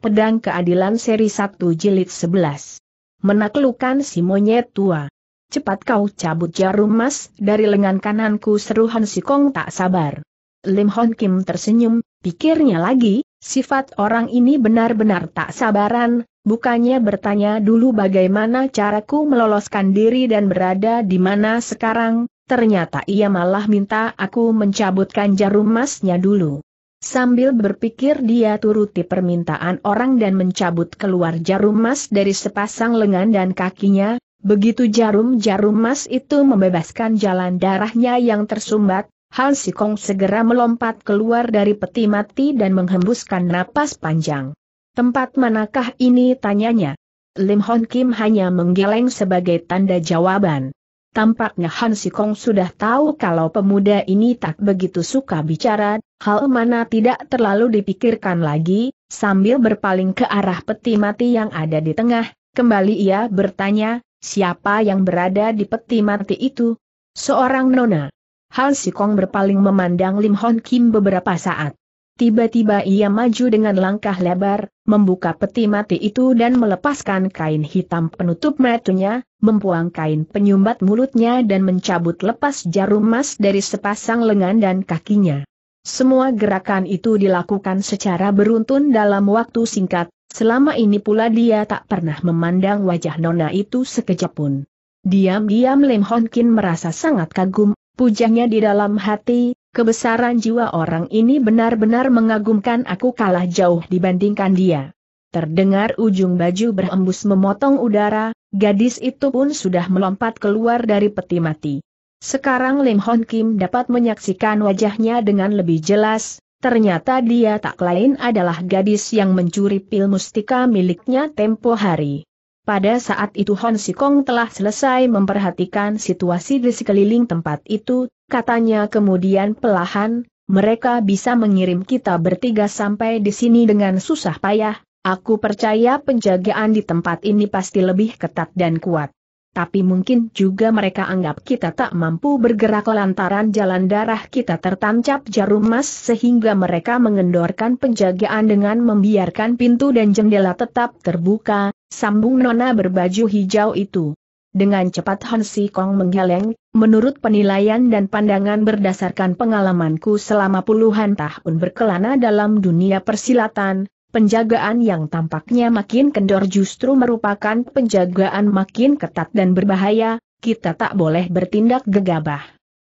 Pedang Keadilan Seri 1 Jilid 11. Menaklukkan si monyet tua. Cepat kau cabut jarum emas dari lengan kananku seruhan si Kong tak sabar. Lim Hon Kim tersenyum, pikirnya lagi, sifat orang ini benar-benar tak sabaran, bukannya bertanya dulu bagaimana caraku meloloskan diri dan berada di mana sekarang, ternyata ia malah minta aku mencabutkan jarum emasnya dulu. Sambil berpikir dia turuti permintaan orang dan mencabut keluar jarum emas dari sepasang lengan dan kakinya, begitu jarum-jarum emas itu membebaskan jalan darahnya yang tersumbat, Han Sikong segera melompat keluar dari peti mati dan menghembuskan napas panjang. Tempat manakah ini tanyanya? Lim Hon Kim hanya menggeleng sebagai tanda jawaban. Tampaknya Han Sikong sudah tahu kalau pemuda ini tak begitu suka bicara, Hal mana tidak terlalu dipikirkan lagi, sambil berpaling ke arah peti mati yang ada di tengah, kembali ia bertanya, siapa yang berada di peti mati itu? Seorang nona. Hal Sikong berpaling memandang Lim Hon Kim beberapa saat. Tiba-tiba ia maju dengan langkah lebar, membuka peti mati itu dan melepaskan kain hitam penutup matanya, membuang kain penyumbat mulutnya dan mencabut lepas jarum emas dari sepasang lengan dan kakinya. Semua gerakan itu dilakukan secara beruntun dalam waktu singkat, selama ini pula dia tak pernah memandang wajah Nona itu sekejap pun. Diam-diam Lim Hon Kin merasa sangat kagum, pujanya di dalam hati, kebesaran jiwa orang ini benar-benar mengagumkan aku kalah jauh dibandingkan dia. Terdengar ujung baju berembus memotong udara, gadis itu pun sudah melompat keluar dari peti mati. Sekarang Lim Hon Kim dapat menyaksikan wajahnya dengan lebih jelas, ternyata dia tak lain adalah gadis yang mencuri pil mustika miliknya tempo hari. Pada saat itu Hon Sikong telah selesai memperhatikan situasi di sekeliling tempat itu, katanya kemudian pelahan, mereka bisa mengirim kita bertiga sampai di sini dengan susah payah, aku percaya penjagaan di tempat ini pasti lebih ketat dan kuat tapi mungkin juga mereka anggap kita tak mampu bergerak lantaran jalan darah kita tertancap jarum emas sehingga mereka mengendorkan penjagaan dengan membiarkan pintu dan jendela tetap terbuka, sambung nona berbaju hijau itu. Dengan cepat Hansi Kong menggeleng, menurut penilaian dan pandangan berdasarkan pengalamanku selama puluhan tahun berkelana dalam dunia persilatan, Penjagaan yang tampaknya makin kendor justru merupakan penjagaan makin ketat dan berbahaya, kita tak boleh bertindak gegabah.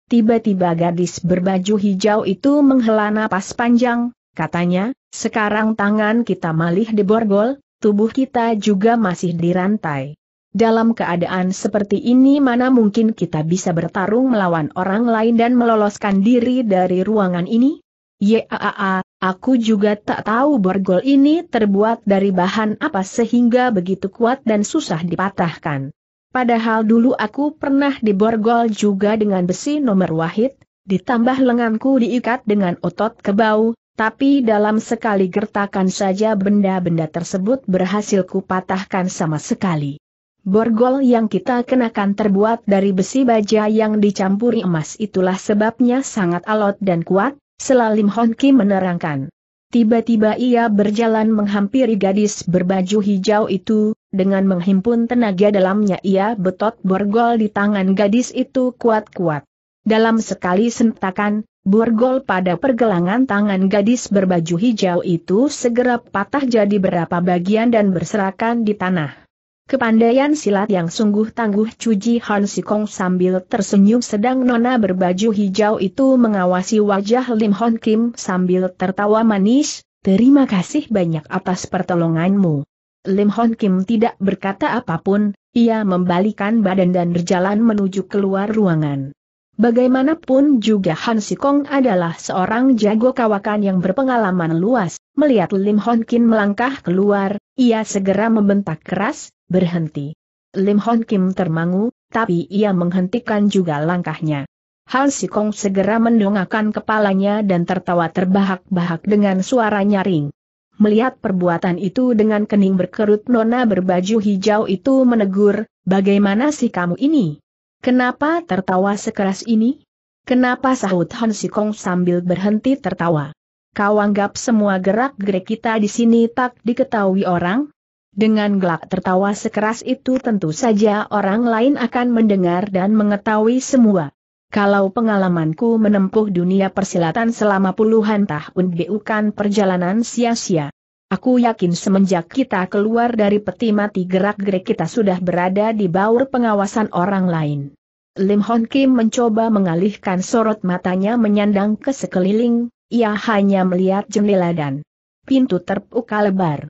Tiba-tiba gadis berbaju hijau itu menghela napas panjang, katanya, sekarang tangan kita malih diborgol, tubuh kita juga masih dirantai. Dalam keadaan seperti ini mana mungkin kita bisa bertarung melawan orang lain dan meloloskan diri dari ruangan ini? Yaa, Aku juga tak tahu borgol ini terbuat dari bahan apa sehingga begitu kuat dan susah dipatahkan. Padahal dulu aku pernah diborgol juga dengan besi nomor wahid, ditambah lenganku diikat dengan otot kebau, tapi dalam sekali gertakan saja benda-benda tersebut berhasil kupatahkan sama sekali. Borgol yang kita kenakan terbuat dari besi baja yang dicampuri emas itulah sebabnya sangat alot dan kuat, Selalim Kim menerangkan. Tiba-tiba ia berjalan menghampiri gadis berbaju hijau itu, dengan menghimpun tenaga dalamnya ia betot borgol di tangan gadis itu kuat-kuat. Dalam sekali sentakan, borgol pada pergelangan tangan gadis berbaju hijau itu segera patah jadi berapa bagian dan berserakan di tanah. Kepandaian silat yang sungguh tangguh Cuji Han Sikong sambil tersenyum sedang nona berbaju hijau itu mengawasi wajah Lim Hon Kim sambil tertawa manis, terima kasih banyak atas pertolonganmu. Lim Hon Kim tidak berkata apapun, ia membalikan badan dan berjalan menuju keluar ruangan. Bagaimanapun juga Han Sikong adalah seorang jago kawakan yang berpengalaman luas, melihat Lim Hon Kim melangkah keluar, ia segera membentak keras, berhenti. Lim Hon Kim termangu, tapi ia menghentikan juga langkahnya. Hal Sikong segera mendongakkan kepalanya dan tertawa terbahak-bahak dengan suara nyaring. Melihat perbuatan itu dengan kening berkerut nona berbaju hijau itu menegur, bagaimana sih kamu ini? Kenapa tertawa sekeras ini? Kenapa sahut Han Sikong sambil berhenti tertawa? Kau anggap semua gerak-gerik kita di sini tak diketahui orang? Dengan gelak tertawa sekeras itu tentu saja orang lain akan mendengar dan mengetahui semua. Kalau pengalamanku menempuh dunia persilatan selama puluhan tahun bukan perjalanan sia-sia. Aku yakin semenjak kita keluar dari peti mati gerak-gerik kita sudah berada di bawah pengawasan orang lain. Lim Hon Kim mencoba mengalihkan sorot matanya menyandang ke sekeliling, ia hanya melihat jendela dan pintu terbuka lebar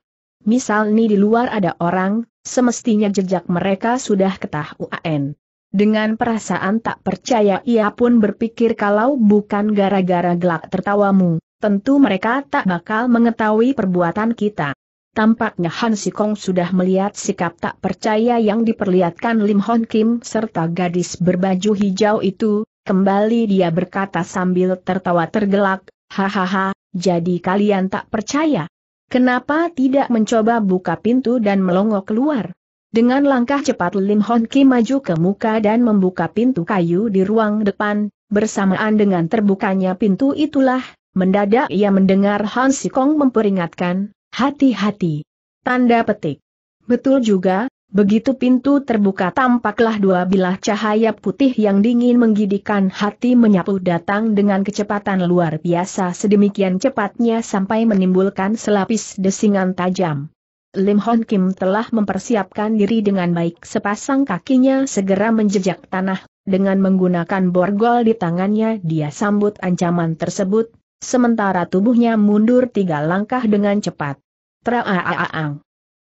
misal nih di luar ada orang, semestinya jejak mereka sudah ketahuan. Dengan perasaan tak percaya ia pun berpikir kalau bukan gara-gara gelak tertawamu, tentu mereka tak bakal mengetahui perbuatan kita. Tampaknya Han Sikong sudah melihat sikap tak percaya yang diperlihatkan Lim Hon Kim serta gadis berbaju hijau itu, kembali dia berkata sambil tertawa tergelak, Hahaha, jadi kalian tak percaya? Kenapa tidak mencoba buka pintu dan melongok keluar? Dengan langkah cepat Lim Hon Ki maju ke muka dan membuka pintu kayu di ruang depan, bersamaan dengan terbukanya pintu itulah, mendadak ia mendengar Han Sikong memperingatkan, hati-hati. Tanda petik. Betul juga, Begitu pintu terbuka tampaklah dua bilah cahaya putih yang dingin menggidikan hati menyapu datang dengan kecepatan luar biasa sedemikian cepatnya sampai menimbulkan selapis desingan tajam. Lim Hon Kim telah mempersiapkan diri dengan baik sepasang kakinya segera menjejak tanah, dengan menggunakan borgol di tangannya dia sambut ancaman tersebut, sementara tubuhnya mundur tiga langkah dengan cepat.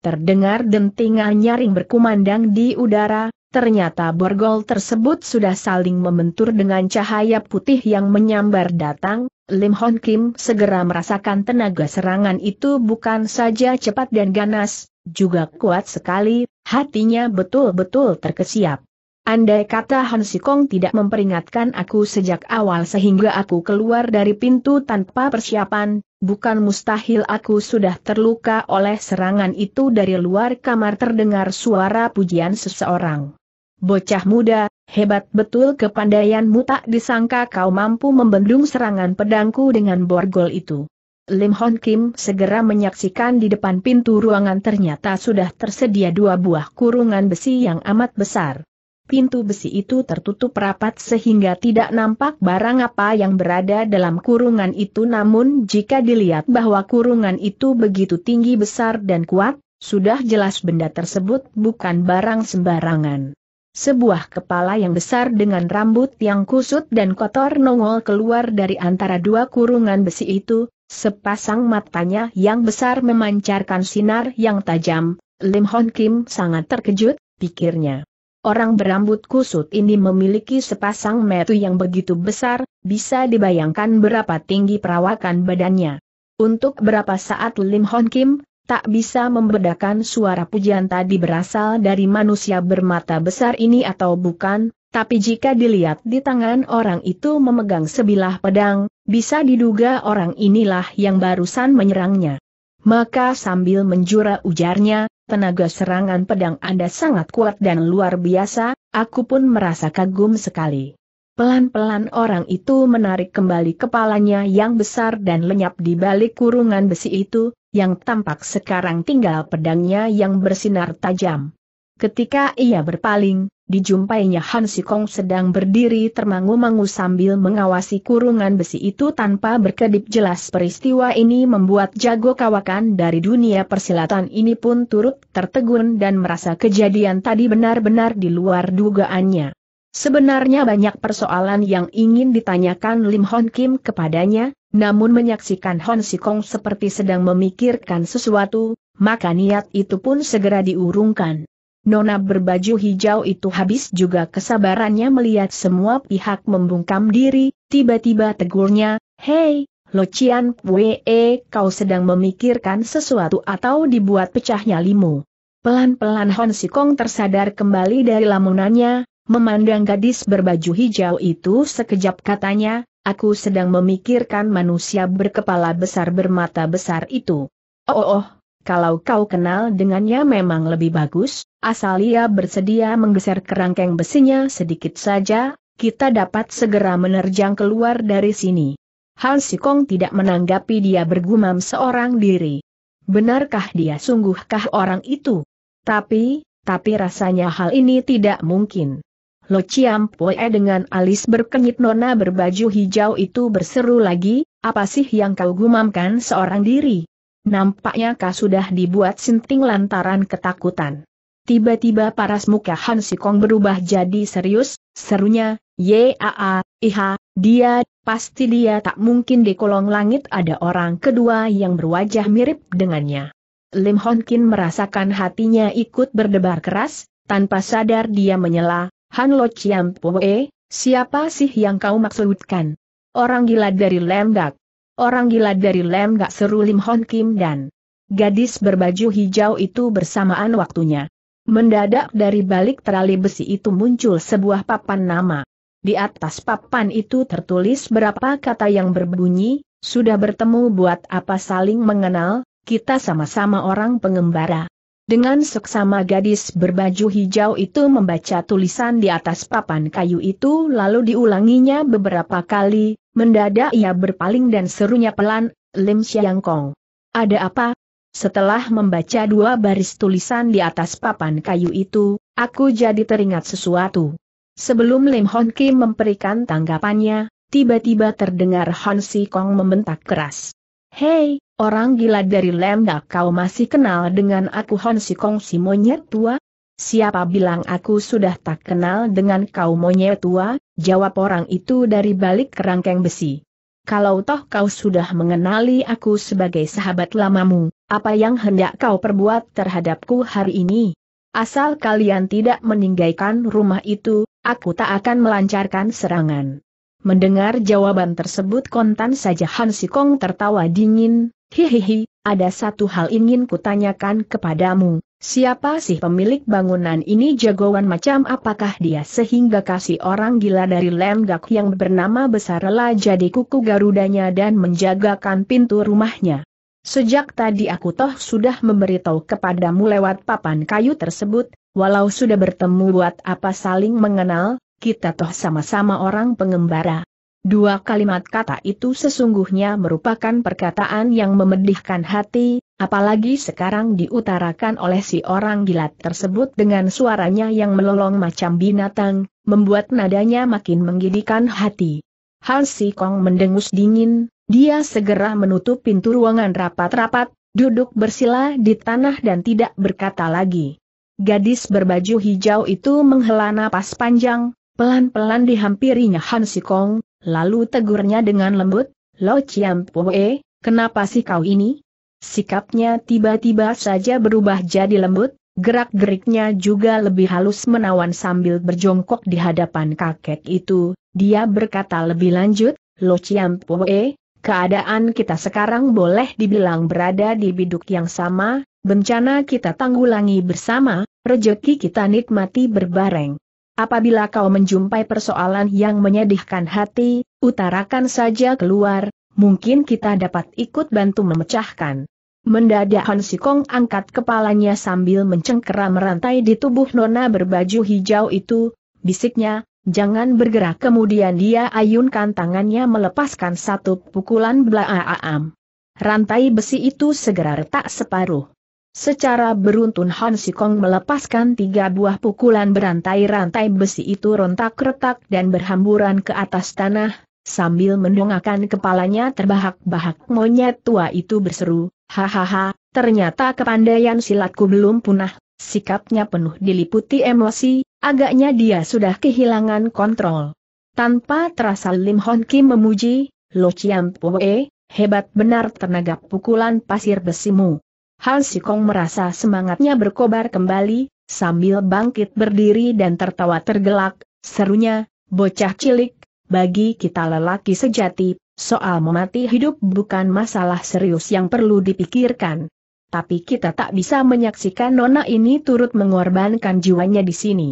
Terdengar dentingan nyaring berkumandang di udara, ternyata borgol tersebut sudah saling membentur dengan cahaya putih yang menyambar datang, Lim Hon Kim segera merasakan tenaga serangan itu bukan saja cepat dan ganas, juga kuat sekali, hatinya betul-betul terkesiap. Andai kata Han Sikong tidak memperingatkan aku sejak awal sehingga aku keluar dari pintu tanpa persiapan, Bukan mustahil aku sudah terluka oleh serangan itu dari luar kamar terdengar suara pujian seseorang. Bocah muda, hebat betul kepandaianmu tak disangka kau mampu membendung serangan pedangku dengan borgol itu. Lim Hon Kim segera menyaksikan di depan pintu ruangan ternyata sudah tersedia dua buah kurungan besi yang amat besar pintu besi itu tertutup rapat sehingga tidak nampak barang apa yang berada dalam kurungan itu namun jika dilihat bahwa kurungan itu begitu tinggi besar dan kuat, sudah jelas benda tersebut bukan barang sembarangan. Sebuah kepala yang besar dengan rambut yang kusut dan kotor nongol keluar dari antara dua kurungan besi itu, sepasang matanya yang besar memancarkan sinar yang tajam, Lim Hon Kim sangat terkejut, pikirnya. Orang berambut kusut ini memiliki sepasang metu yang begitu besar, bisa dibayangkan berapa tinggi perawakan badannya. Untuk berapa saat Lim Hon Kim, tak bisa membedakan suara pujian tadi berasal dari manusia bermata besar ini atau bukan, tapi jika dilihat di tangan orang itu memegang sebilah pedang, bisa diduga orang inilah yang barusan menyerangnya. Maka sambil menjura ujarnya, tenaga serangan pedang Anda sangat kuat dan luar biasa, aku pun merasa kagum sekali. Pelan-pelan orang itu menarik kembali kepalanya yang besar dan lenyap di balik kurungan besi itu, yang tampak sekarang tinggal pedangnya yang bersinar tajam. Ketika ia berpaling, dijumpainya Han Sikong sedang berdiri termangu-mangu sambil mengawasi kurungan besi itu tanpa berkedip jelas peristiwa ini membuat jago kawakan dari dunia persilatan ini pun turut tertegun dan merasa kejadian tadi benar-benar di luar dugaannya. Sebenarnya banyak persoalan yang ingin ditanyakan Lim Hon Kim kepadanya, namun menyaksikan Hon Sikong seperti sedang memikirkan sesuatu, maka niat itu pun segera diurungkan. Nona berbaju hijau itu habis juga kesabarannya melihat semua pihak membungkam diri, tiba-tiba tegurnya, Hei, Cian Pwe, kau sedang memikirkan sesuatu atau dibuat pecahnya limu. Pelan-pelan Hon Sikong tersadar kembali dari lamunannya, memandang gadis berbaju hijau itu sekejap katanya, aku sedang memikirkan manusia berkepala besar bermata besar itu. Oh, oh, oh kalau kau kenal dengannya memang lebih bagus, asal ia bersedia menggeser kerangkeng besinya sedikit saja, kita dapat segera menerjang keluar dari sini. Han Sikong tidak menanggapi dia bergumam seorang diri. Benarkah dia sungguhkah orang itu? Tapi, tapi rasanya hal ini tidak mungkin. Lo Chiam Poe dengan alis berkenyit nona berbaju hijau itu berseru lagi, apa sih yang kau gumamkan seorang diri? nampaknya kau sudah dibuat sinting lantaran ketakutan. Tiba-tiba paras muka Han Sikong berubah jadi serius, serunya, Yaa, Iha, dia, pasti dia tak mungkin di kolong langit ada orang kedua yang berwajah mirip dengannya. Lim Hon Kin merasakan hatinya ikut berdebar keras, tanpa sadar dia menyela, Han Lo Chiam Poe, siapa sih yang kau maksudkan? Orang gila dari Lemdak, orang gila dari Lem Gak Seru Lim Hon Kim dan gadis berbaju hijau itu bersamaan waktunya. Mendadak dari balik terali besi itu muncul sebuah papan nama. Di atas papan itu tertulis berapa kata yang berbunyi, sudah bertemu buat apa saling mengenal, kita sama-sama orang pengembara. Dengan seksama gadis berbaju hijau itu membaca tulisan di atas papan kayu itu lalu diulanginya beberapa kali, mendadak ia berpaling dan serunya pelan, Lim Siang Kong. Ada apa? Setelah membaca dua baris tulisan di atas papan kayu itu, aku jadi teringat sesuatu. Sebelum Lim Hon Kim memberikan tanggapannya, tiba-tiba terdengar Hon Si Kong membentak keras. Hei, orang gila dari Lemda kau masih kenal dengan aku Hon Si Kong si monyet tua? Siapa bilang aku sudah tak kenal dengan kau monyet tua, jawab orang itu dari balik kerangkeng besi. Kalau toh kau sudah mengenali aku sebagai sahabat lamamu, apa yang hendak kau perbuat terhadapku hari ini? Asal kalian tidak meninggalkan rumah itu, aku tak akan melancarkan serangan. Mendengar jawaban tersebut kontan saja Han Sikong tertawa dingin, hihihi, ada satu hal ingin kutanyakan kepadamu, siapa sih pemilik bangunan ini jagoan macam apakah dia sehingga kasih orang gila dari Lenggak yang bernama besarlah jadi kuku garudanya dan menjagakan pintu rumahnya. Sejak tadi aku toh sudah memberitahu kepadamu lewat papan kayu tersebut, walau sudah bertemu buat apa saling mengenal, kita toh sama-sama orang pengembara. Dua kalimat kata itu sesungguhnya merupakan perkataan yang memedihkan hati, apalagi sekarang diutarakan oleh si orang gila tersebut dengan suaranya yang melolong macam binatang, membuat nadanya makin menggidikan hati. Han Si Kong mendengus dingin, dia segera menutup pintu ruangan rapat-rapat, duduk bersila di tanah dan tidak berkata lagi. Gadis berbaju hijau itu menghela napas panjang, Pelan-pelan dihampirinya Han Sikong, lalu tegurnya dengan lembut, Lo Chiam Pue, kenapa sih kau ini? Sikapnya tiba-tiba saja berubah jadi lembut, gerak-geriknya juga lebih halus menawan sambil berjongkok di hadapan kakek itu, dia berkata lebih lanjut, Lo Chiam Pue, keadaan kita sekarang boleh dibilang berada di biduk yang sama, bencana kita tanggulangi bersama, rejeki kita nikmati berbareng. Apabila kau menjumpai persoalan yang menyedihkan hati, utarakan saja keluar, mungkin kita dapat ikut bantu memecahkan. Mendadak Han Sikong angkat kepalanya sambil mencengkeram rantai di tubuh nona berbaju hijau itu, bisiknya, jangan bergerak kemudian dia ayunkan tangannya melepaskan satu pukulan belaaam. Rantai besi itu segera retak separuh. Secara beruntun Han Sikong melepaskan tiga buah pukulan berantai-rantai besi itu rontak-retak dan berhamburan ke atas tanah, sambil mendongakkan kepalanya terbahak-bahak monyet tua itu berseru, Hahaha, ternyata kepandaian silatku belum punah, sikapnya penuh diliputi emosi, agaknya dia sudah kehilangan kontrol. Tanpa terasa Lim Hon Kim memuji, Lo Chiam Poe, hebat benar tenaga pukulan pasir besimu. Han Sikong merasa semangatnya berkobar kembali, sambil bangkit berdiri dan tertawa tergelak, serunya, bocah cilik, bagi kita lelaki sejati, soal memati hidup bukan masalah serius yang perlu dipikirkan. Tapi kita tak bisa menyaksikan nona ini turut mengorbankan jiwanya di sini.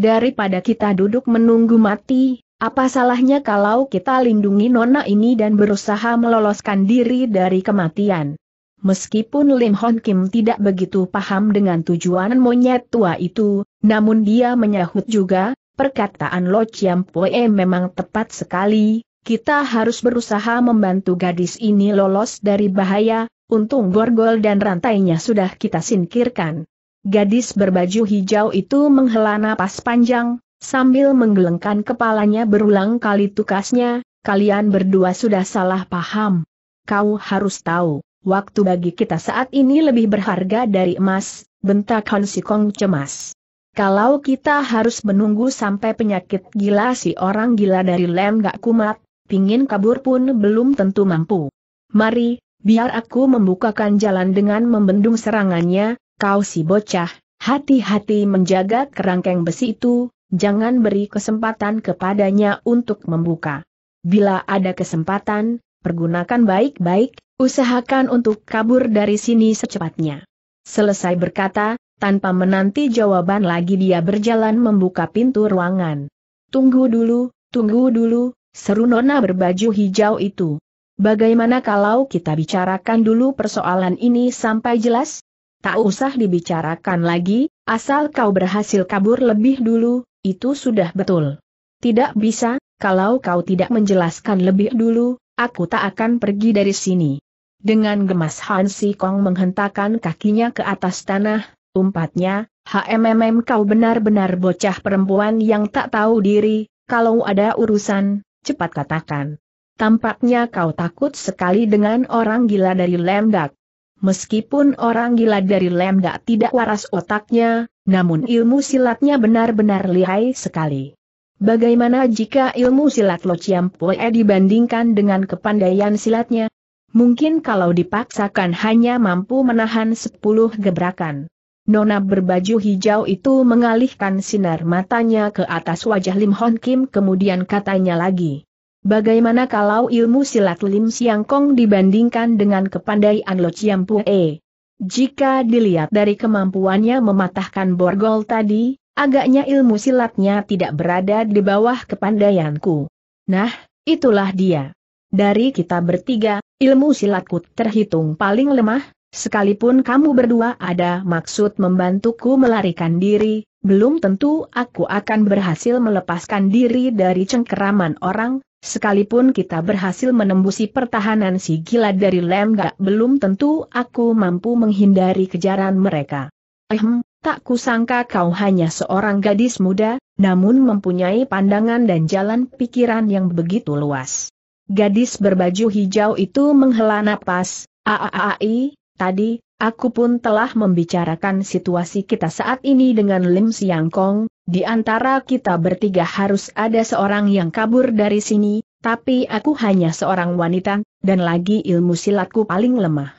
Daripada kita duduk menunggu mati, apa salahnya kalau kita lindungi nona ini dan berusaha meloloskan diri dari kematian? Meskipun Lim Hon Kim tidak begitu paham dengan tujuan monyet tua itu, namun dia menyahut juga, perkataan Lo Chiam Poe memang tepat sekali, kita harus berusaha membantu gadis ini lolos dari bahaya, untung gorgol dan rantainya sudah kita singkirkan. Gadis berbaju hijau itu menghela napas panjang, sambil menggelengkan kepalanya berulang kali tukasnya, kalian berdua sudah salah paham. Kau harus tahu. Waktu bagi kita saat ini lebih berharga dari emas, bentak Han Sikong cemas. Kalau kita harus menunggu sampai penyakit gila si orang gila dari lem gak kumat, pingin kabur pun belum tentu mampu. Mari, biar aku membukakan jalan dengan membendung serangannya, kau si bocah, hati-hati menjaga kerangkeng besi itu, jangan beri kesempatan kepadanya untuk membuka. Bila ada kesempatan, pergunakan baik-baik, Usahakan untuk kabur dari sini secepatnya. Selesai berkata, tanpa menanti jawaban lagi dia berjalan membuka pintu ruangan. Tunggu dulu, tunggu dulu, seru nona berbaju hijau itu. Bagaimana kalau kita bicarakan dulu persoalan ini sampai jelas? Tak usah dibicarakan lagi, asal kau berhasil kabur lebih dulu, itu sudah betul. Tidak bisa, kalau kau tidak menjelaskan lebih dulu, aku tak akan pergi dari sini. Dengan gemas Han Si Kong menghentakkan kakinya ke atas tanah, umpatnya, HMMM kau benar-benar bocah perempuan yang tak tahu diri, kalau ada urusan, cepat katakan. Tampaknya kau takut sekali dengan orang gila dari Lemdak. Meskipun orang gila dari Lemdak tidak waras otaknya, namun ilmu silatnya benar-benar lihai sekali. Bagaimana jika ilmu silat Lo Chiam Pue dibandingkan dengan kepandaian silatnya? Mungkin kalau dipaksakan hanya mampu menahan sepuluh gebrakan. Nona berbaju hijau itu mengalihkan sinar matanya ke atas wajah Lim Hon Kim kemudian katanya lagi. Bagaimana kalau ilmu silat Lim Siang Kong dibandingkan dengan kepandaian Lo Chiam Pue? Jika dilihat dari kemampuannya mematahkan borgol tadi, agaknya ilmu silatnya tidak berada di bawah kepandaianku. Nah, itulah dia dari kita bertiga, ilmu silatku terhitung paling lemah, sekalipun kamu berdua ada maksud membantuku melarikan diri, belum tentu aku akan berhasil melepaskan diri dari cengkeraman orang, sekalipun kita berhasil menembusi pertahanan si gila dari Lemga, belum tentu aku mampu menghindari kejaran mereka. Ehem, tak kusangka kau hanya seorang gadis muda, namun mempunyai pandangan dan jalan pikiran yang begitu luas. Gadis berbaju hijau itu menghela napas, aaai, tadi, aku pun telah membicarakan situasi kita saat ini dengan Lim Siang Kong, di antara kita bertiga harus ada seorang yang kabur dari sini, tapi aku hanya seorang wanita, dan lagi ilmu silatku paling lemah.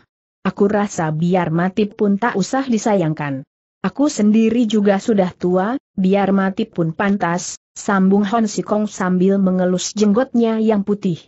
Aku rasa biar mati pun tak usah disayangkan. Aku sendiri juga sudah tua, biar mati pun pantas, sambung Hon Sikong sambil mengelus jenggotnya yang putih.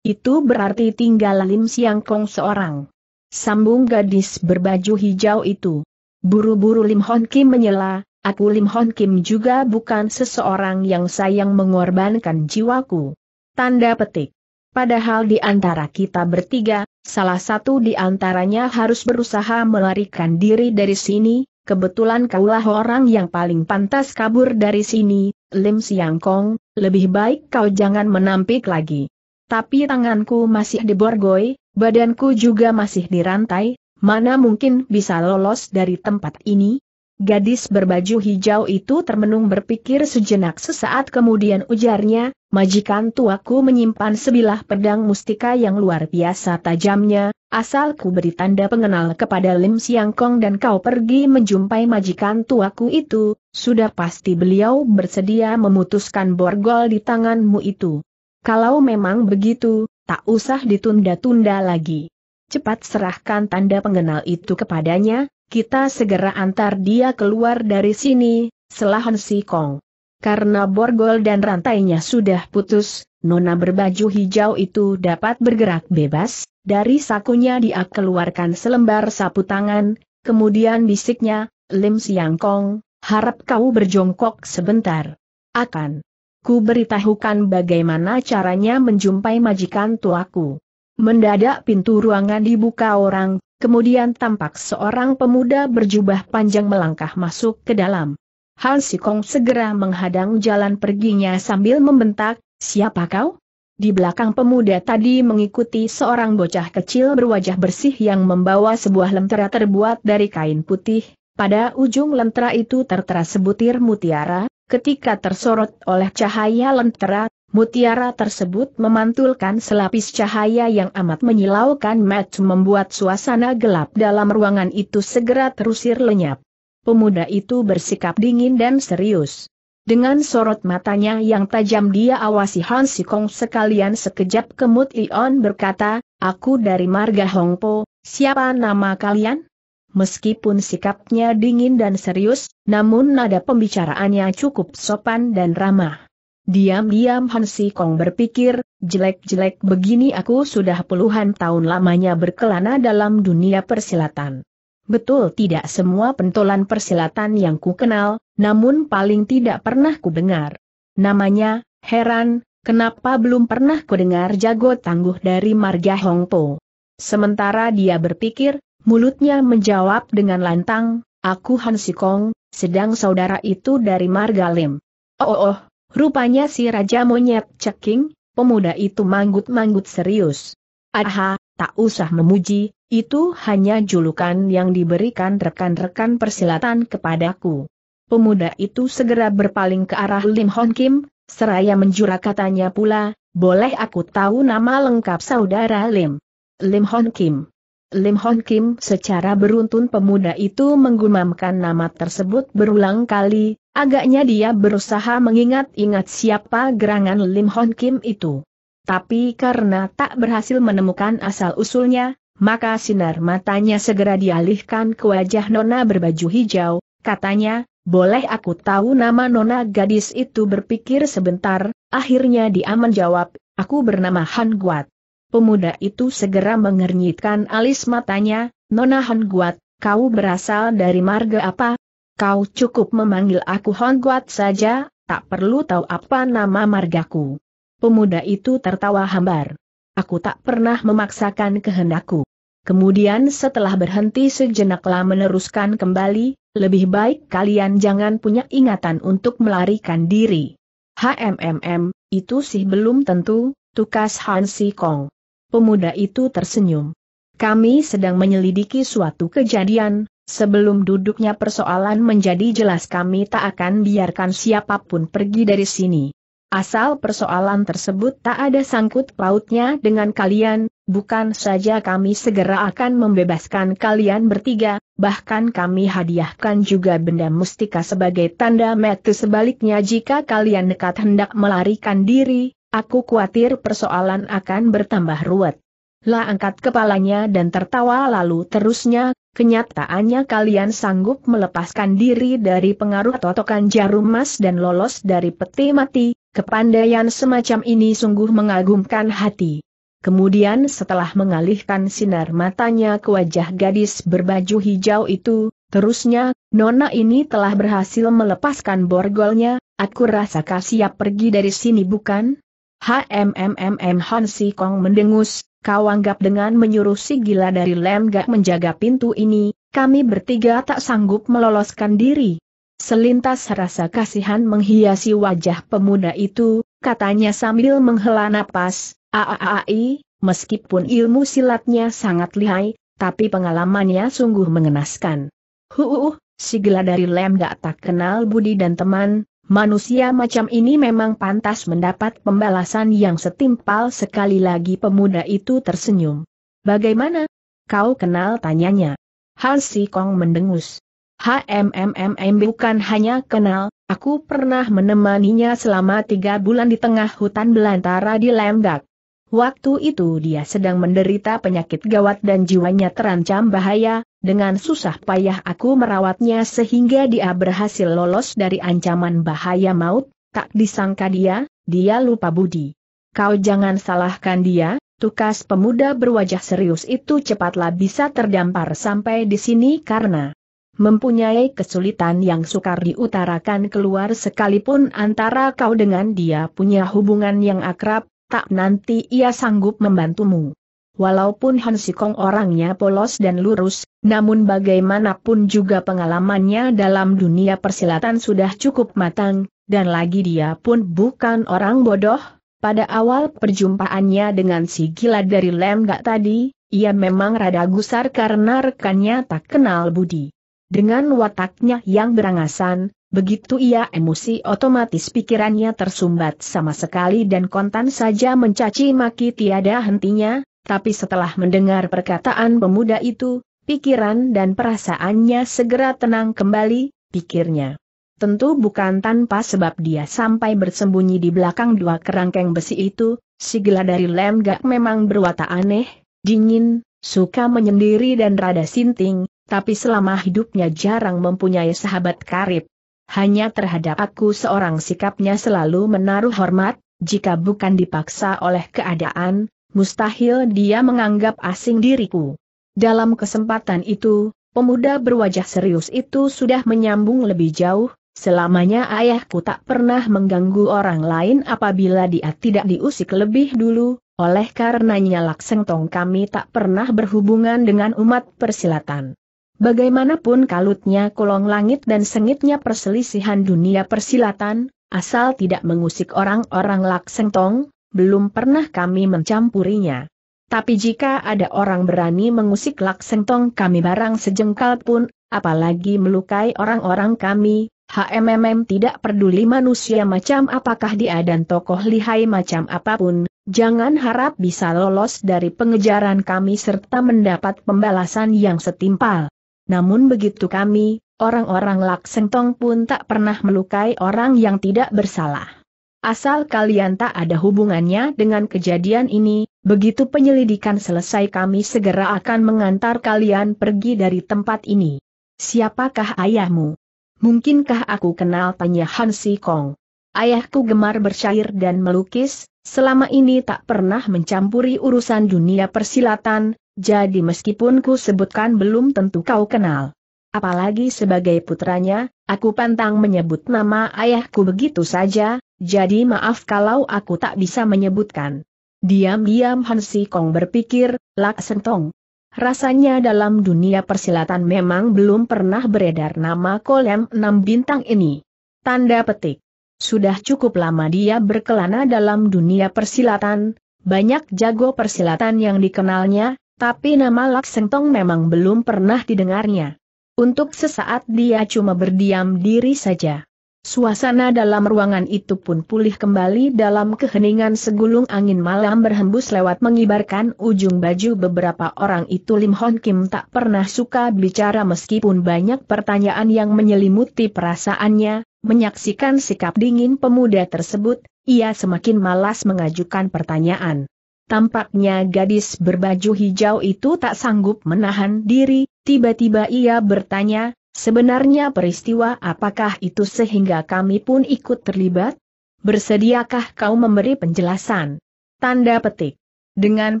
Itu berarti tinggal Lim Siang Kong seorang. Sambung gadis berbaju hijau itu. Buru-buru Lim Hon Kim menyela, aku Lim Hon Kim juga bukan seseorang yang sayang mengorbankan jiwaku. Tanda petik. Padahal di antara kita bertiga, salah satu di antaranya harus berusaha melarikan diri dari sini, kebetulan kaulah orang yang paling pantas kabur dari sini, Lim Siang Kong, lebih baik kau jangan menampik lagi tapi tanganku masih diborgoi, badanku juga masih dirantai, mana mungkin bisa lolos dari tempat ini? Gadis berbaju hijau itu termenung berpikir sejenak sesaat kemudian ujarnya, majikan tuaku menyimpan sebilah pedang mustika yang luar biasa tajamnya, Asalku beri tanda pengenal kepada Lim Siang Kong dan kau pergi menjumpai majikan tuaku itu, sudah pasti beliau bersedia memutuskan borgol di tanganmu itu. Kalau memang begitu, tak usah ditunda-tunda lagi. Cepat serahkan tanda pengenal itu kepadanya, kita segera antar dia keluar dari sini, selahan si Kong. Karena borgol dan rantainya sudah putus, nona berbaju hijau itu dapat bergerak bebas, dari sakunya dia keluarkan selembar sapu tangan, kemudian bisiknya, Lim Siang Kong, harap kau berjongkok sebentar. Akan ku beritahukan bagaimana caranya menjumpai majikan tuaku. Mendadak pintu ruangan dibuka orang, kemudian tampak seorang pemuda berjubah panjang melangkah masuk ke dalam. Han Sikong segera menghadang jalan perginya sambil membentak, siapa kau? Di belakang pemuda tadi mengikuti seorang bocah kecil berwajah bersih yang membawa sebuah lentera terbuat dari kain putih, pada ujung lentera itu tertera sebutir mutiara, Ketika tersorot oleh cahaya lentera, mutiara tersebut memantulkan selapis cahaya yang amat menyilaukan match membuat suasana gelap dalam ruangan itu segera terusir lenyap. Pemuda itu bersikap dingin dan serius. Dengan sorot matanya yang tajam dia awasi Han Sikong sekalian sekejap kemut Ion berkata, Aku dari marga Hongpo, siapa nama kalian? Meskipun sikapnya dingin dan serius, namun nada pembicaraannya cukup sopan dan ramah. Diam-diam Hansi Kong berpikir, jelek-jelek begini aku sudah puluhan tahun lamanya berkelana dalam dunia persilatan. Betul tidak semua pentolan persilatan yang ku kenal, namun paling tidak pernah ku dengar. Namanya, heran, kenapa belum pernah ku dengar jago tangguh dari Marga Hongpo. Sementara dia berpikir, Mulutnya menjawab dengan lantang, aku Han Sikong, sedang saudara itu dari Margalim. Oh, oh, oh, rupanya si Raja Monyet ceking, pemuda itu manggut-manggut serius. Aha, tak usah memuji, itu hanya julukan yang diberikan rekan-rekan persilatan kepadaku. Pemuda itu segera berpaling ke arah Lim Hon Kim, seraya menjura katanya pula, boleh aku tahu nama lengkap saudara Lim? Lim Hon Kim. Lim Hon Kim secara beruntun pemuda itu menggumamkan nama tersebut berulang kali, agaknya dia berusaha mengingat-ingat siapa gerangan Lim Hon Kim itu. Tapi karena tak berhasil menemukan asal-usulnya, maka sinar matanya segera dialihkan ke wajah Nona berbaju hijau, katanya, boleh aku tahu nama Nona gadis itu berpikir sebentar, akhirnya dia menjawab, aku bernama Han Guat. Pemuda itu segera mengernyitkan alis matanya, Nona Han Guat, kau berasal dari marga apa? Kau cukup memanggil aku Han Guat saja, tak perlu tahu apa nama margaku. Pemuda itu tertawa hambar. Aku tak pernah memaksakan kehendakku. Kemudian setelah berhenti sejenaklah meneruskan kembali, lebih baik kalian jangan punya ingatan untuk melarikan diri. HMMM, itu sih belum tentu, tukas Hansi Kong. Pemuda itu tersenyum. Kami sedang menyelidiki suatu kejadian, sebelum duduknya persoalan menjadi jelas kami tak akan biarkan siapapun pergi dari sini. Asal persoalan tersebut tak ada sangkut pautnya dengan kalian, bukan saja kami segera akan membebaskan kalian bertiga, bahkan kami hadiahkan juga benda mustika sebagai tanda metu sebaliknya jika kalian nekat hendak melarikan diri, Aku khawatir persoalan akan bertambah ruwet. La angkat kepalanya dan tertawa lalu terusnya, kenyataannya kalian sanggup melepaskan diri dari pengaruh totokan jarum emas dan lolos dari peti mati, kepandaian semacam ini sungguh mengagumkan hati. Kemudian setelah mengalihkan sinar matanya ke wajah gadis berbaju hijau itu, terusnya, Nona ini telah berhasil melepaskan borgolnya, aku rasa kasih siap pergi dari sini bukan? HMMMM Han Si Kong mendengus, kau anggap dengan menyuruh si gila dari Lem Gak menjaga pintu ini, kami bertiga tak sanggup meloloskan diri. Selintas rasa kasihan menghiasi wajah pemuda itu, katanya sambil menghela napas, aaai, meskipun ilmu silatnya sangat lihai, tapi pengalamannya sungguh mengenaskan. Huuuh, uh, uh, si gila dari lem gak tak kenal budi dan teman, Manusia macam ini memang pantas mendapat pembalasan yang setimpal sekali lagi pemuda itu tersenyum. Bagaimana? Kau kenal tanyanya. Han Si Kong mendengus. HMMMM bukan hanya kenal, aku pernah menemaninya selama tiga bulan di tengah hutan belantara di Lembak. Waktu itu dia sedang menderita penyakit gawat dan jiwanya terancam bahaya, dengan susah payah aku merawatnya sehingga dia berhasil lolos dari ancaman bahaya maut, tak disangka dia, dia lupa budi. Kau jangan salahkan dia, tukas pemuda berwajah serius itu cepatlah bisa terdampar sampai di sini karena mempunyai kesulitan yang sukar diutarakan keluar sekalipun antara kau dengan dia punya hubungan yang akrab, tak nanti ia sanggup membantumu. Walaupun Han Sikong orangnya polos dan lurus, namun bagaimanapun juga pengalamannya dalam dunia persilatan sudah cukup matang, dan lagi dia pun bukan orang bodoh. Pada awal perjumpaannya dengan si gila dari lem gak tadi, ia memang rada gusar karena rekannya tak kenal budi. Dengan wataknya yang berangasan, begitu ia emosi otomatis pikirannya tersumbat sama sekali dan kontan saja mencaci maki tiada hentinya, tapi setelah mendengar perkataan pemuda itu, pikiran dan perasaannya segera tenang kembali, pikirnya. Tentu bukan tanpa sebab dia sampai bersembunyi di belakang dua kerangkeng besi itu, si gila dari gak memang berwata aneh, dingin, suka menyendiri dan rada sinting, tapi selama hidupnya jarang mempunyai sahabat karib. Hanya terhadap aku seorang sikapnya selalu menaruh hormat, jika bukan dipaksa oleh keadaan, mustahil dia menganggap asing diriku. Dalam kesempatan itu, pemuda berwajah serius itu sudah menyambung lebih jauh, selamanya ayahku tak pernah mengganggu orang lain apabila dia tidak diusik lebih dulu, oleh karenanya Lakseng Tong kami tak pernah berhubungan dengan umat persilatan. Bagaimanapun kalutnya kolong langit dan sengitnya perselisihan dunia persilatan, asal tidak mengusik orang-orang Lakseng Tong, belum pernah kami mencampurinya. Tapi jika ada orang berani mengusik Laksentong kami barang sejengkal pun, apalagi melukai orang-orang kami, HMMM tidak peduli manusia macam apakah dia dan tokoh lihai macam apapun, jangan harap bisa lolos dari pengejaran kami serta mendapat pembalasan yang setimpal. Namun begitu kami, orang-orang Laksentong pun tak pernah melukai orang yang tidak bersalah. Asal kalian tak ada hubungannya dengan kejadian ini, begitu penyelidikan selesai kami segera akan mengantar kalian pergi dari tempat ini. Siapakah ayahmu? Mungkinkah aku kenal tanya Han Si Kong? Ayahku gemar bersyair dan melukis, selama ini tak pernah mencampuri urusan dunia persilatan, jadi meskipun ku sebutkan belum tentu kau kenal. Apalagi sebagai putranya, Aku pantang menyebut nama ayahku begitu saja, jadi maaf kalau aku tak bisa menyebutkan. Diam-diam Hansi Kong berpikir, Lak Sentong. Rasanya dalam dunia persilatan memang belum pernah beredar nama kolem enam bintang ini. Tanda petik. Sudah cukup lama dia berkelana dalam dunia persilatan, banyak jago persilatan yang dikenalnya, tapi nama Lak Sentong memang belum pernah didengarnya. Untuk sesaat dia cuma berdiam diri saja. Suasana dalam ruangan itu pun pulih kembali dalam keheningan segulung angin malam berhembus lewat mengibarkan ujung baju beberapa orang itu Lim Hon Kim tak pernah suka bicara meskipun banyak pertanyaan yang menyelimuti perasaannya, menyaksikan sikap dingin pemuda tersebut, ia semakin malas mengajukan pertanyaan. Tampaknya gadis berbaju hijau itu tak sanggup menahan diri, Tiba-tiba ia bertanya, sebenarnya peristiwa apakah itu sehingga kami pun ikut terlibat? Bersediakah kau memberi penjelasan? Tanda petik. Dengan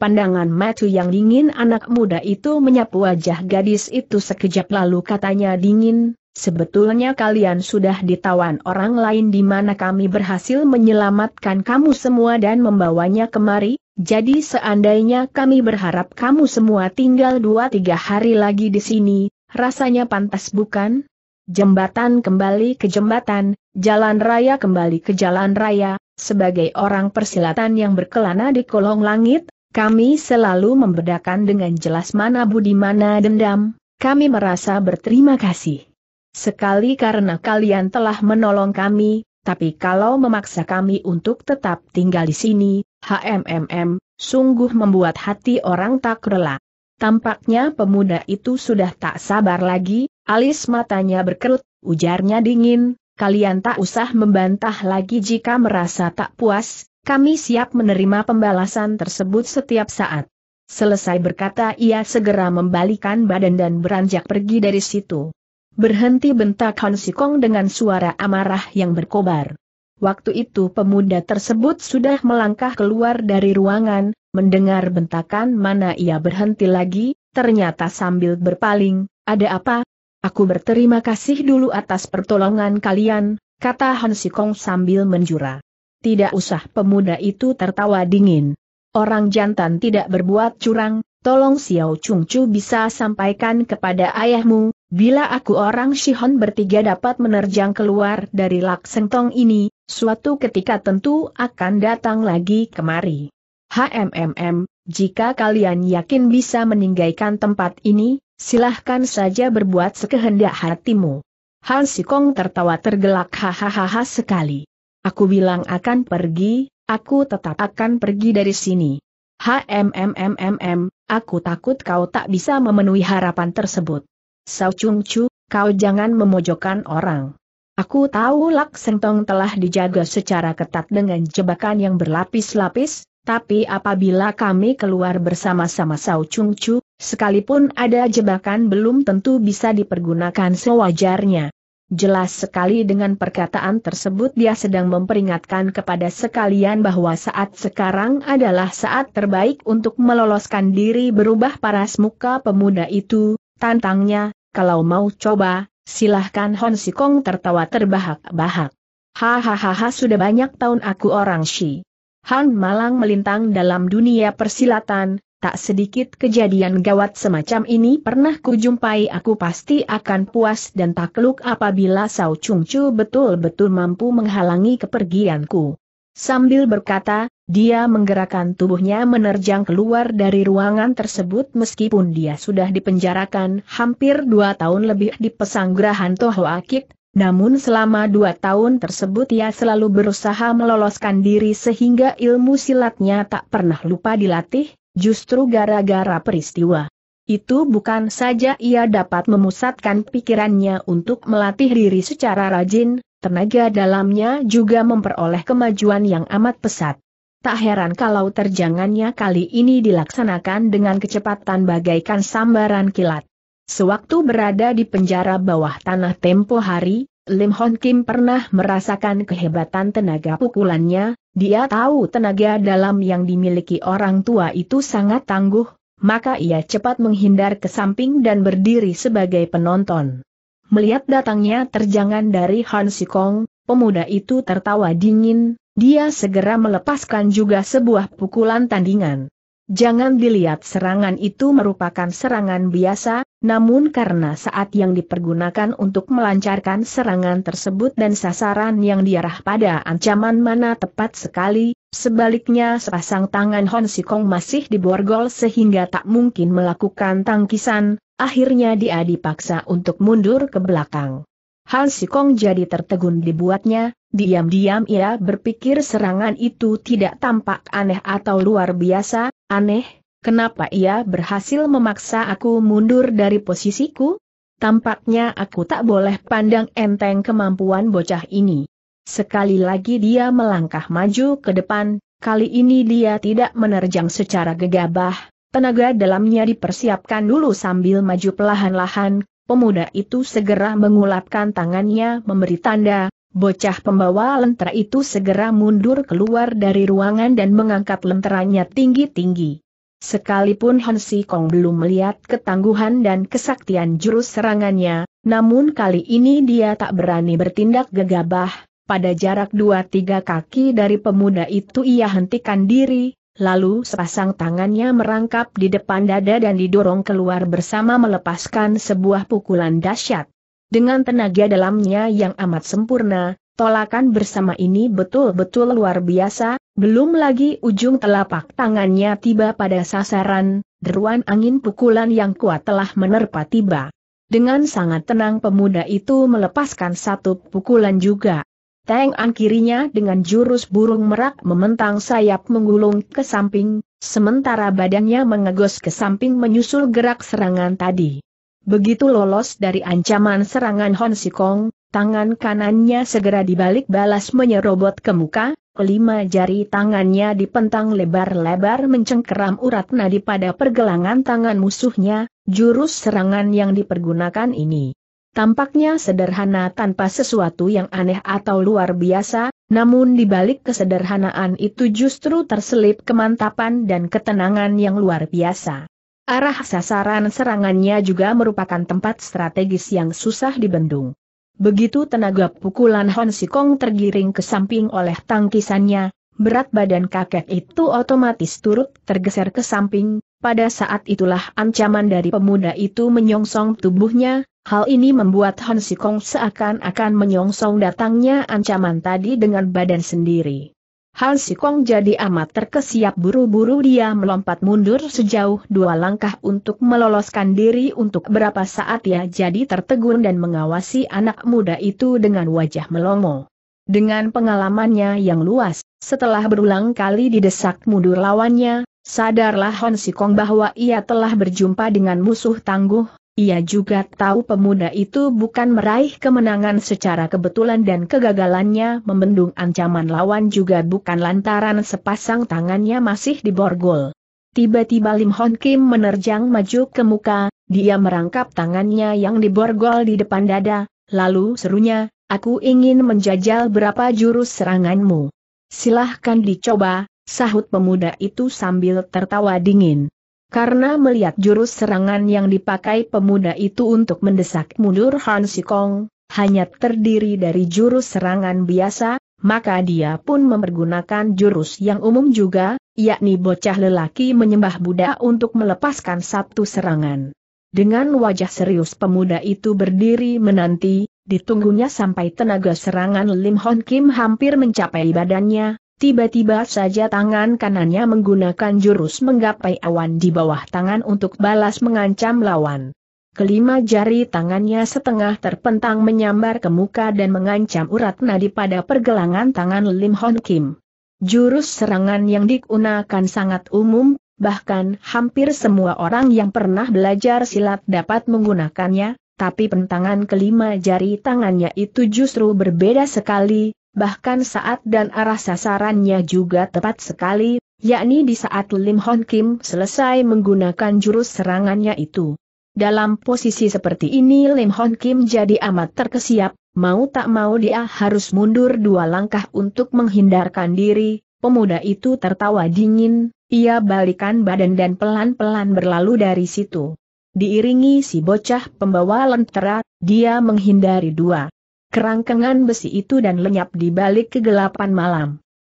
pandangan matu yang dingin anak muda itu menyapu wajah gadis itu sekejap lalu katanya dingin, sebetulnya kalian sudah ditawan orang lain di mana kami berhasil menyelamatkan kamu semua dan membawanya kemari, jadi seandainya kami berharap kamu semua tinggal dua tiga hari lagi di sini, rasanya pantas bukan? Jembatan kembali ke jembatan, jalan raya kembali ke jalan raya, sebagai orang persilatan yang berkelana di kolong langit, kami selalu membedakan dengan jelas mana budi mana dendam, kami merasa berterima kasih. Sekali karena kalian telah menolong kami, tapi kalau memaksa kami untuk tetap tinggal di sini, HMMM, sungguh membuat hati orang tak rela. Tampaknya pemuda itu sudah tak sabar lagi, alis matanya berkerut, ujarnya dingin, kalian tak usah membantah lagi jika merasa tak puas, kami siap menerima pembalasan tersebut setiap saat. Selesai berkata ia segera membalikan badan dan beranjak pergi dari situ. Berhenti bentak Han Sikong dengan suara amarah yang berkobar. Waktu itu pemuda tersebut sudah melangkah keluar dari ruangan, mendengar bentakan mana ia berhenti lagi, ternyata sambil berpaling, ada apa? Aku berterima kasih dulu atas pertolongan kalian, kata Han Sikong sambil menjura. Tidak usah pemuda itu tertawa dingin. Orang jantan tidak berbuat curang, tolong Xiao Chung Chu bisa sampaikan kepada ayahmu, Bila aku orang Shihon bertiga dapat menerjang keluar dari laksentong ini, suatu ketika tentu akan datang lagi kemari. HMMM, jika kalian yakin bisa meninggalkan tempat ini, silahkan saja berbuat sekehendak hatimu. Han Sikong tertawa tergelak hahaha sekali. Aku bilang akan pergi, aku tetap akan pergi dari sini. HMMMMM, aku takut kau tak bisa memenuhi harapan tersebut. Sao Chung Chu, kau jangan memojokkan orang. Aku tahu Lak Sentong telah dijaga secara ketat dengan jebakan yang berlapis-lapis, tapi apabila kami keluar bersama-sama Sao Chung Chu, sekalipun ada jebakan belum tentu bisa dipergunakan sewajarnya. Jelas sekali dengan perkataan tersebut dia sedang memperingatkan kepada sekalian bahwa saat sekarang adalah saat terbaik untuk meloloskan diri berubah paras muka pemuda itu, Tantangnya, kalau mau coba, silahkan Hon Sikong tertawa terbahak-bahak. Hahaha sudah banyak tahun aku orang Shi. Han malang melintang dalam dunia persilatan, tak sedikit kejadian gawat semacam ini pernah kujumpai aku pasti akan puas dan takluk apabila Sao Chung Chu betul-betul mampu menghalangi kepergianku. Sambil berkata, dia menggerakkan tubuhnya menerjang keluar dari ruangan tersebut meskipun dia sudah dipenjarakan hampir dua tahun lebih di pesanggrahan Akik, namun selama dua tahun tersebut ia selalu berusaha meloloskan diri sehingga ilmu silatnya tak pernah lupa dilatih, justru gara-gara peristiwa. Itu bukan saja ia dapat memusatkan pikirannya untuk melatih diri secara rajin, tenaga dalamnya juga memperoleh kemajuan yang amat pesat. Tak heran kalau terjangannya kali ini dilaksanakan dengan kecepatan bagaikan sambaran kilat. Sewaktu berada di penjara bawah tanah tempo hari, Lim Hon Kim pernah merasakan kehebatan tenaga pukulannya, dia tahu tenaga dalam yang dimiliki orang tua itu sangat tangguh, maka ia cepat menghindar ke samping dan berdiri sebagai penonton. Melihat datangnya terjangan dari Han Sikong, pemuda itu tertawa dingin, dia segera melepaskan juga sebuah pukulan tandingan. Jangan dilihat serangan itu merupakan serangan biasa, namun karena saat yang dipergunakan untuk melancarkan serangan tersebut dan sasaran yang diarah pada ancaman mana tepat sekali, sebaliknya sepasang tangan Hon Sikong masih diborgol sehingga tak mungkin melakukan tangkisan, akhirnya dia dipaksa untuk mundur ke belakang. Han Sikong jadi tertegun dibuatnya, diam-diam ia berpikir serangan itu tidak tampak aneh atau luar biasa, aneh, kenapa ia berhasil memaksa aku mundur dari posisiku? Tampaknya aku tak boleh pandang enteng kemampuan bocah ini. Sekali lagi dia melangkah maju ke depan, kali ini dia tidak menerjang secara gegabah, Tenaga dalamnya dipersiapkan dulu sambil maju perlahan-lahan, Pemuda itu segera mengulapkan tangannya memberi tanda, bocah pembawa lentera itu segera mundur keluar dari ruangan dan mengangkat lenteranya tinggi-tinggi. Sekalipun Hansi Kong belum melihat ketangguhan dan kesaktian jurus serangannya, namun kali ini dia tak berani bertindak gegabah, pada jarak dua tiga kaki dari pemuda itu ia hentikan diri, lalu sepasang tangannya merangkap di depan dada dan didorong keluar bersama melepaskan sebuah pukulan dahsyat. Dengan tenaga dalamnya yang amat sempurna, tolakan bersama ini betul-betul luar biasa, belum lagi ujung telapak tangannya tiba pada sasaran, deruan angin pukulan yang kuat telah menerpa tiba. Dengan sangat tenang pemuda itu melepaskan satu pukulan juga. Tangan kirinya dengan jurus burung merak mementang sayap menggulung ke samping, sementara badannya mengegos ke samping menyusul gerak serangan tadi. Begitu lolos dari ancaman serangan Hon Sikong, tangan kanannya segera dibalik balas menyerobot ke muka, kelima jari tangannya dipentang lebar-lebar mencengkeram urat nadi pada pergelangan tangan musuhnya, jurus serangan yang dipergunakan ini Tampaknya sederhana tanpa sesuatu yang aneh atau luar biasa, namun di balik kesederhanaan itu justru terselip kemantapan dan ketenangan yang luar biasa. Arah sasaran serangannya juga merupakan tempat strategis yang susah dibendung. Begitu tenaga pukulan Hon Sikong tergiring ke samping oleh tangkisannya, berat badan kakek itu otomatis turut tergeser ke samping, pada saat itulah ancaman dari pemuda itu menyongsong tubuhnya, hal ini membuat Han Sikong seakan-akan menyongsong datangnya ancaman tadi dengan badan sendiri. Han Sikong jadi amat terkesiap buru-buru dia melompat mundur sejauh dua langkah untuk meloloskan diri untuk berapa saat ia jadi tertegun dan mengawasi anak muda itu dengan wajah melongo. Dengan pengalamannya yang luas, setelah berulang kali didesak mundur lawannya, Sadarlah Hon Sikong bahwa ia telah berjumpa dengan musuh tangguh, ia juga tahu pemuda itu bukan meraih kemenangan secara kebetulan dan kegagalannya membendung ancaman lawan juga bukan lantaran sepasang tangannya masih diborgol. Tiba-tiba Lim Hon Kim menerjang maju ke muka, dia merangkap tangannya yang diborgol di depan dada, lalu serunya, aku ingin menjajal berapa jurus seranganmu. Silahkan dicoba, sahut pemuda itu sambil tertawa dingin. Karena melihat jurus serangan yang dipakai pemuda itu untuk mendesak mundur Han Sikong, hanya terdiri dari jurus serangan biasa, maka dia pun mempergunakan jurus yang umum juga, yakni bocah lelaki menyembah Buddha untuk melepaskan satu serangan. Dengan wajah serius pemuda itu berdiri menanti, ditunggunya sampai tenaga serangan Lim Hon Kim hampir mencapai badannya, Tiba-tiba saja tangan kanannya menggunakan jurus menggapai awan di bawah tangan untuk balas mengancam lawan. Kelima jari tangannya setengah terpentang menyambar ke muka dan mengancam urat nadi pada pergelangan tangan Lim Hon Kim. Jurus serangan yang digunakan sangat umum, bahkan hampir semua orang yang pernah belajar silat dapat menggunakannya, tapi pentangan kelima jari tangannya itu justru berbeda sekali, bahkan saat dan arah sasarannya juga tepat sekali, yakni di saat Lim Hon Kim selesai menggunakan jurus serangannya itu. Dalam posisi seperti ini Lim Hon Kim jadi amat terkesiap, mau tak mau dia harus mundur dua langkah untuk menghindarkan diri, pemuda itu tertawa dingin, ia balikan badan dan pelan-pelan berlalu dari situ. Diiringi si bocah pembawa lentera, dia menghindari dua kerangkengan besi itu dan lenyap di balik kegelapan malam.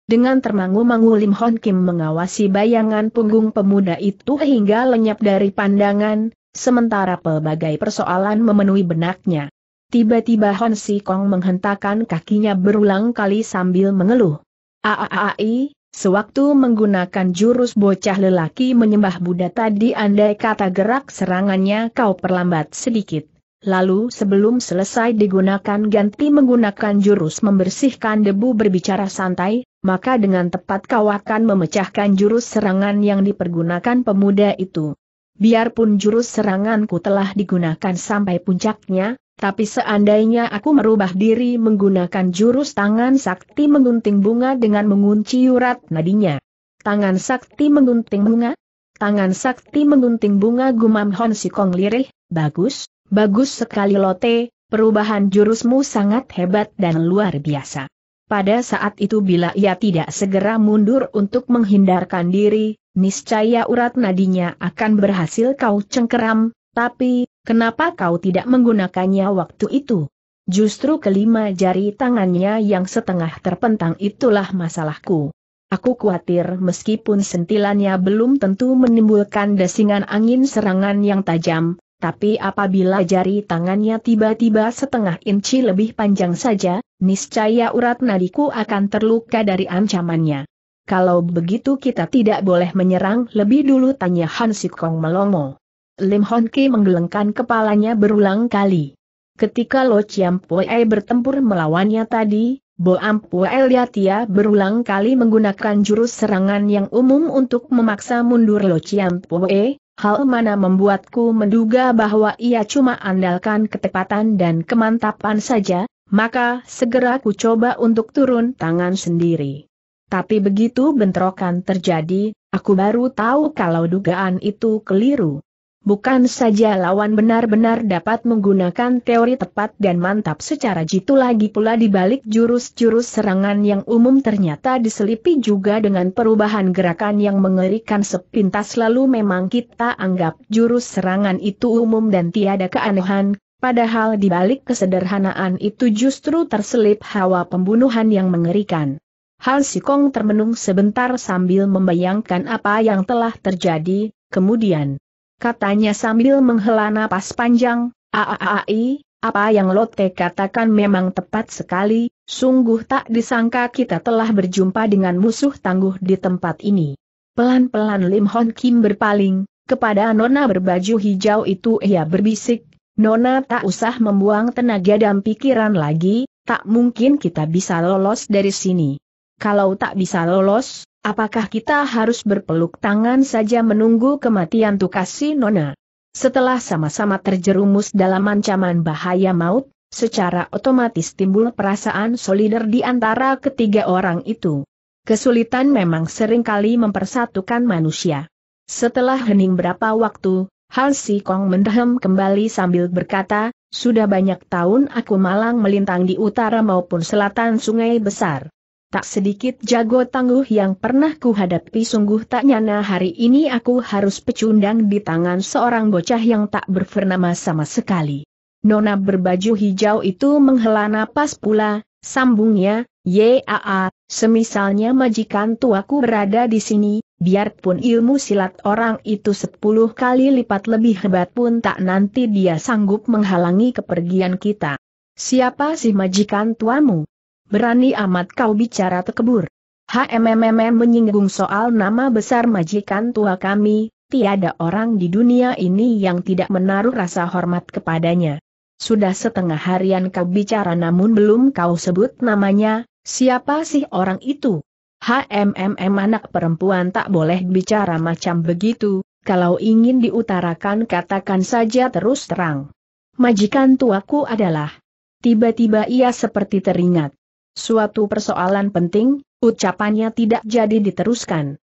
Dengan termangu-mangu Lim Hon Kim mengawasi bayangan punggung pemuda itu hingga lenyap dari pandangan, sementara pelbagai persoalan memenuhi benaknya. Tiba-tiba Hon Si Kong menghentakkan kakinya berulang kali sambil mengeluh. Aaai, sewaktu menggunakan jurus bocah lelaki menyembah Buddha tadi andai kata gerak serangannya kau perlambat sedikit lalu sebelum selesai digunakan ganti menggunakan jurus membersihkan debu berbicara santai, maka dengan tepat kau akan memecahkan jurus serangan yang dipergunakan pemuda itu. Biarpun jurus seranganku telah digunakan sampai puncaknya, tapi seandainya aku merubah diri menggunakan jurus tangan sakti menggunting bunga dengan mengunci urat nadinya. Tangan sakti menggunting bunga? Tangan sakti menggunting bunga gumam Hon Kong lirih, bagus, Bagus sekali Lote, perubahan jurusmu sangat hebat dan luar biasa. Pada saat itu bila ia tidak segera mundur untuk menghindarkan diri, niscaya urat nadinya akan berhasil kau cengkeram, tapi, kenapa kau tidak menggunakannya waktu itu? Justru kelima jari tangannya yang setengah terpentang itulah masalahku. Aku khawatir meskipun sentilannya belum tentu menimbulkan desingan angin serangan yang tajam, tapi apabila jari tangannya tiba-tiba setengah inci lebih panjang saja, niscaya urat nadiku akan terluka dari ancamannya. Kalau begitu kita tidak boleh menyerang lebih dulu tanya Han Sikong melongo. Lim Hon Ki menggelengkan kepalanya berulang kali. Ketika Lo Chiam Pue bertempur melawannya tadi, Bo Am lihat Liatia berulang kali menggunakan jurus serangan yang umum untuk memaksa mundur Lo Chiam Pue, hal mana membuatku menduga bahwa ia cuma andalkan ketepatan dan kemantapan saja, maka segera ku coba untuk turun tangan sendiri. Tapi begitu bentrokan terjadi, aku baru tahu kalau dugaan itu keliru. Bukan saja lawan benar-benar dapat menggunakan teori tepat dan mantap secara jitu lagi pula di balik jurus-jurus serangan yang umum ternyata diselipi juga dengan perubahan gerakan yang mengerikan sepintas lalu memang kita anggap jurus serangan itu umum dan tiada keanehan, padahal di balik kesederhanaan itu justru terselip hawa pembunuhan yang mengerikan. Han Sikong termenung sebentar sambil membayangkan apa yang telah terjadi, kemudian katanya sambil menghela napas panjang, aaai, apa yang Lotte katakan memang tepat sekali, sungguh tak disangka kita telah berjumpa dengan musuh tangguh di tempat ini. Pelan-pelan Lim Hon Kim berpaling, kepada Nona berbaju hijau itu ia berbisik, Nona tak usah membuang tenaga dan pikiran lagi, tak mungkin kita bisa lolos dari sini. Kalau tak bisa lolos, Apakah kita harus berpeluk tangan saja menunggu kematian Tukasi Nona? Setelah sama-sama terjerumus dalam ancaman bahaya maut, secara otomatis timbul perasaan solider di antara ketiga orang itu. Kesulitan memang seringkali mempersatukan manusia. Setelah hening berapa waktu, Han Si Kong mendehem kembali sambil berkata, sudah banyak tahun aku malang melintang di utara maupun selatan sungai besar tak sedikit jago tangguh yang pernah kuhadapi sungguh tak nyana hari ini aku harus pecundang di tangan seorang bocah yang tak bernama sama sekali. Nona berbaju hijau itu menghela napas pula, sambungnya, yaa, semisalnya majikan tuaku berada di sini, biarpun ilmu silat orang itu sepuluh kali lipat lebih hebat pun tak nanti dia sanggup menghalangi kepergian kita. Siapa sih majikan tuamu? berani amat kau bicara tekebur. HMMM menyinggung soal nama besar majikan tua kami, tiada orang di dunia ini yang tidak menaruh rasa hormat kepadanya. Sudah setengah harian kau bicara namun belum kau sebut namanya, siapa sih orang itu? HMMM anak perempuan tak boleh bicara macam begitu, kalau ingin diutarakan katakan saja terus terang. Majikan tuaku adalah. Tiba-tiba ia seperti teringat. Suatu persoalan penting, ucapannya tidak jadi diteruskan.